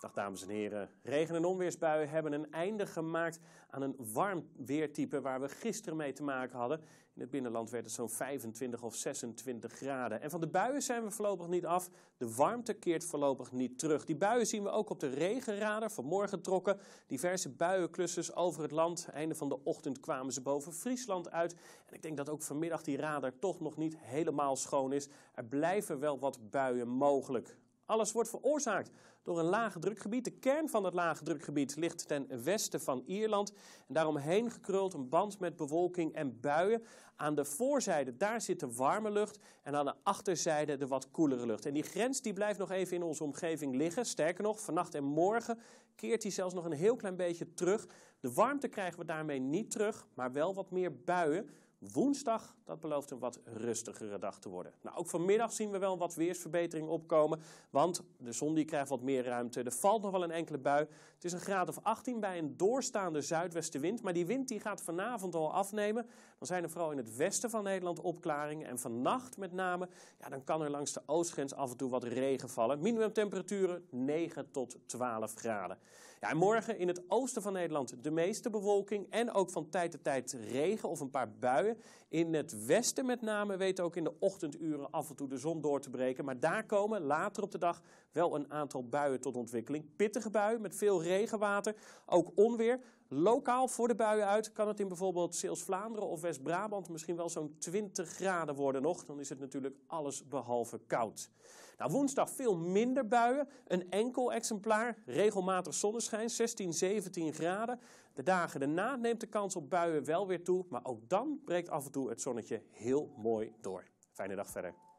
Dag dames en heren. Regen- en onweersbuien hebben een einde gemaakt aan een warm weertype waar we gisteren mee te maken hadden. In het binnenland werd het zo'n 25 of 26 graden. En van de buien zijn we voorlopig niet af. De warmte keert voorlopig niet terug. Die buien zien we ook op de regenradar. Vanmorgen trokken diverse buienklussen over het land. Einde van de ochtend kwamen ze boven Friesland uit. En ik denk dat ook vanmiddag die radar toch nog niet helemaal schoon is. Er blijven wel wat buien mogelijk. Alles wordt veroorzaakt door een lage drukgebied. De kern van het lage drukgebied ligt ten westen van Ierland. En daaromheen gekruld een band met bewolking en buien. Aan de voorzijde, daar zit de warme lucht. En aan de achterzijde de wat koelere lucht. En die grens die blijft nog even in onze omgeving liggen. Sterker nog, vannacht en morgen keert die zelfs nog een heel klein beetje terug. De warmte krijgen we daarmee niet terug, maar wel wat meer buien. Woensdag, dat belooft een wat rustigere dag te worden. Nou, ook vanmiddag zien we wel wat weersverbetering opkomen, want de zon die krijgt wat meer ruimte. Er valt nog wel een enkele bui. Het is een graad of 18 bij een doorstaande zuidwestenwind, maar die wind die gaat vanavond al afnemen. Dan zijn er vooral in het westen van Nederland opklaringen en vannacht met name, ja, dan kan er langs de oostgrens af en toe wat regen vallen. Minimumtemperaturen 9 tot 12 graden. Ja, en morgen in het oosten van Nederland de meeste bewolking en ook van tijd tot tijd regen of een paar buien. In het westen met name weten ook in de ochtenduren af en toe de zon door te breken. Maar daar komen later op de dag wel een aantal buien tot ontwikkeling. Pittige buien met veel regenwater, ook onweer. Lokaal voor de buien uit kan het in bijvoorbeeld Zeeuws Vlaanderen of West-Brabant misschien wel zo'n 20 graden worden nog. Dan is het natuurlijk alles behalve koud. Nou, woensdag veel minder buien, een enkel exemplaar, regelmatig zonneschijn, 16, 17 graden. De dagen daarna neemt de kans op buien wel weer toe, maar ook dan breekt af en toe het zonnetje heel mooi door. Fijne dag verder.